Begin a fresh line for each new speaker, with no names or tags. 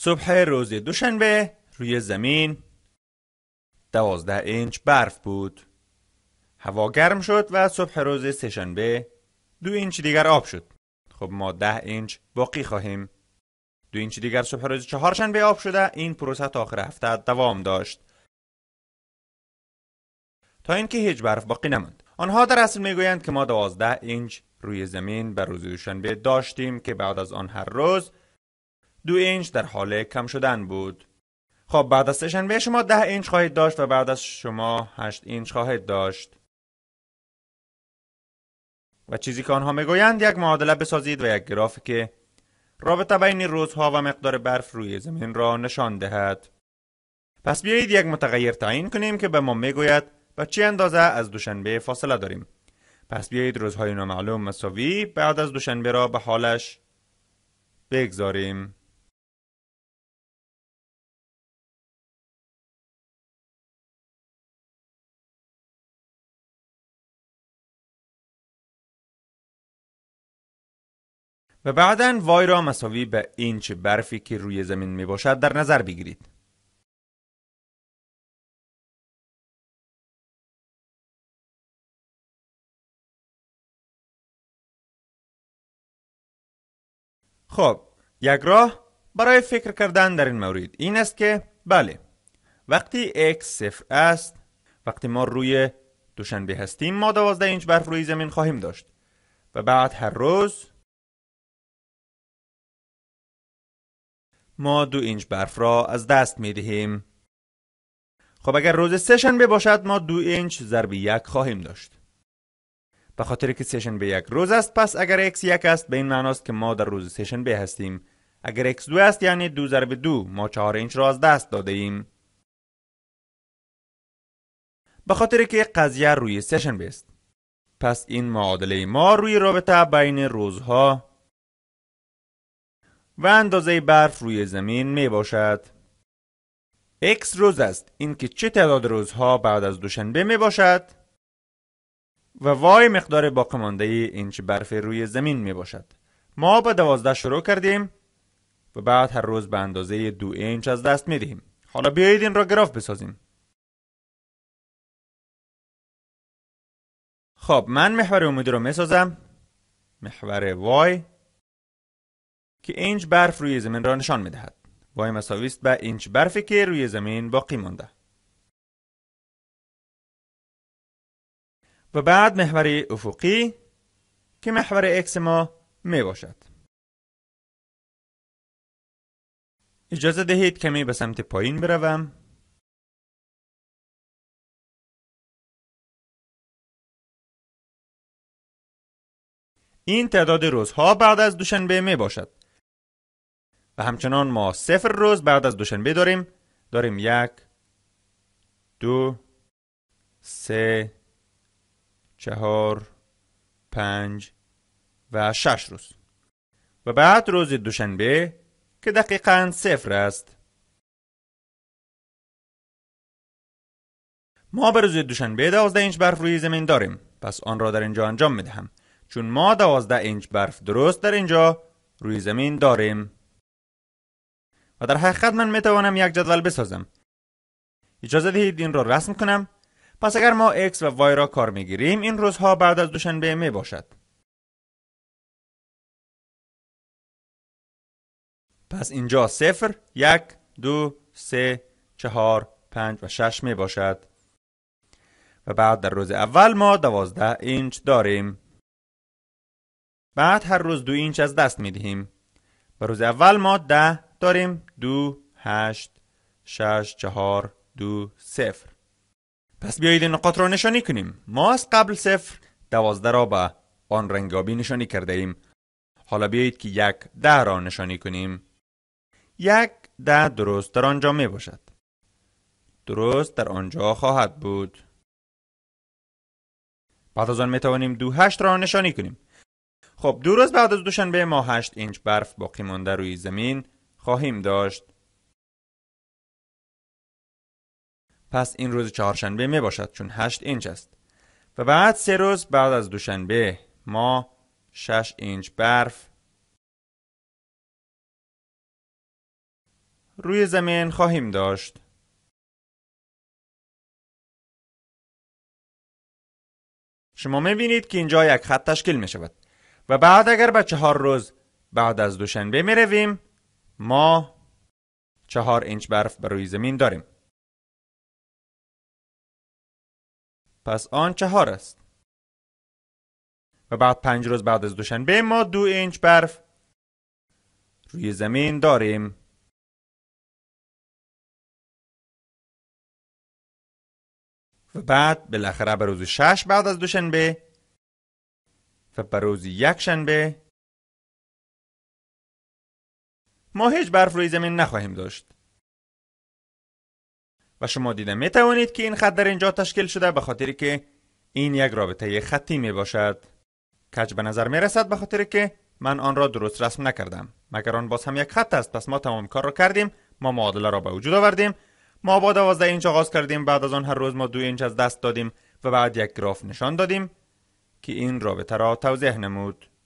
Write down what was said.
صبح روز دوشنبه روی زمین دوازده اینچ برف بود هوا گرم شد و صبح روز سهشنبه دو اینچ دیگر آب شد خب ما ده اینچ باقی خواهیم دو اینچ دیگر صبح روز چهارشنبه آب شده این پروسه تا آخر هفته دوام داشت تا اینکه هیچ برف باقی نماند آنها در اصل میگویند که ما دوازده اینچ روی زمین بر روز دوشنبه داشتیم که بعد از آن هر روز دو اینچ در حال کم شدن بود خب بعد از سهشنبه شما ده اینچ خواهید داشت و بعد از شما هشت اینچ خواهید داشت و چیزی که آنها میگویند یک معادله بسازید و یک گرافی که رابطه بین روزها و مقدار برف روی زمین را نشان دهد پس بیایید یک متغیر تعیین کنیم که به ما میگوید و چه اندازه از دوشنبه فاصله داریم پس بیایید روزهای نامعلوم مساوی بعد از دوشنبه را به حالش بگذاریم
و بعدا وای را مساوی به اینچ برفی که روی زمین می باشد در نظر بگیرید.
خب یک راه برای فکر کردن در این مورد این است که بله وقتی x صفر است وقتی ما روی دوشنبه هستیم ما دوازده اینچ برف روی زمین خواهیم داشت و بعد هر روز ما دو اینچ برف را از دست می دهیم خب اگر روز سشن باشد ما دو اینچ ضرب یک خواهیم داشت به خاطر که سشن به یک روز است پس اگر x یک است به این معناست که ما در روز سشن به هستیم اگر x دو است یعنی دو ضرب دو ما چهار اینچ را از دست داده ایم به خاطر که قضیه روی سشن است پس این معادله ما روی رابطه بین روزها و اندازه برف روی زمین می باشد X روز است که چه تعداد روزها بعد از دوشنبه می باشد و وای مقدار باقی مانده اینچ برف روی زمین می باشد ما به دوازده شروع کردیم و بعد هر روز به اندازه دو اینچ از دست می دهیم حالا بیایید این را گراف بسازیم خب من محور امیدی رو می سازم محور وای که اینچ برف روی زمین را نشان دهد وای مساوی است به اینچ برفی که روی زمین باقی مانده و بعد محور افقی
که محور اکس ما می باشد اجازه دهید کمی به سمت پایین بروم
این تعداد روزها بعد از دوشنبه می باشد و همچنان ما صفر روز بعد از دوشنبه داریم داریم یک دو سه چهار پنج و شش روز و بعد روز دوشنبه که دقیقا صفر است ما به روز دوشنبه دوازده اینچ برف روی زمین داریم پس آن را در اینجا انجام میدهم. چون ما دوازده اینچ برف درست در اینجا روی زمین داریم و در حقیقت من می توانم یک جدول بسازم اجازه دهید این را رسم کنم پس اگر ما x و y را کار میگیریم این روزها بعد از دوشنبه می باشد پس اینجا صفر یک دو سه چهار پنج و شش می باشد و بعد در روز اول ما دوازده اینچ داریم بعد هر روز دو اینچ از دست می دهیم و روز اول ما ده داریم دو هشت شش چهار دو صفر پس بیایید این نقاط را نشانی کنیم ما از قبل صفر دوازده را به آن رنگابی نشانی کرده ایم حالا بیایید که یک ده را نشانی کنیم یک ده درست در آنجا می باشد درست در آنجا خواهد بود بعد از آن می توانیم دو هشت را نشانی کنیم خب دو روز بعد از دوشنبه ما هشت اینچ برف باقی مانده روی زمین خواهیم داشت. پس این روز چهارشنبه می باشد چون هشت اینچ است و بعد سه روز بعد از دوشنبه ما شش اینچ برف
روی زمین خواهیم داشت.
شما می بینید که اینجا یک خط تشکیل می شود و بعد اگر به چهار روز بعد از دوشنبه می رویم ما چهار اینچ برف بر روی زمین داریم پس آن چهار است و بعد پنج روز بعد از دوشنبه ما دو اینچ برف روی زمین داریم
و بعد بالاخره بر روز شش بعد از دوشنبه و بر روز یک شنبه ما هیچ برف
روی زمین نخواهیم داشت و شما دیده میتوانید که این خط در اینجا تشکیل شده به خاطر که این یک رابطه خطی می باشد کج به نظر می رسد به خاطر که من آن را درست رسم نکردم مگر آن باز هم یک خط است پس ما تمام کار را کردیم ما معادله را به وجود آوردیم ما با دوازده اینچ آغاز کردیم بعد از آن هر روز ما دو اینچ از دست دادیم و بعد یک گراف نشان دادیم که این رابطه را توضیح
نمود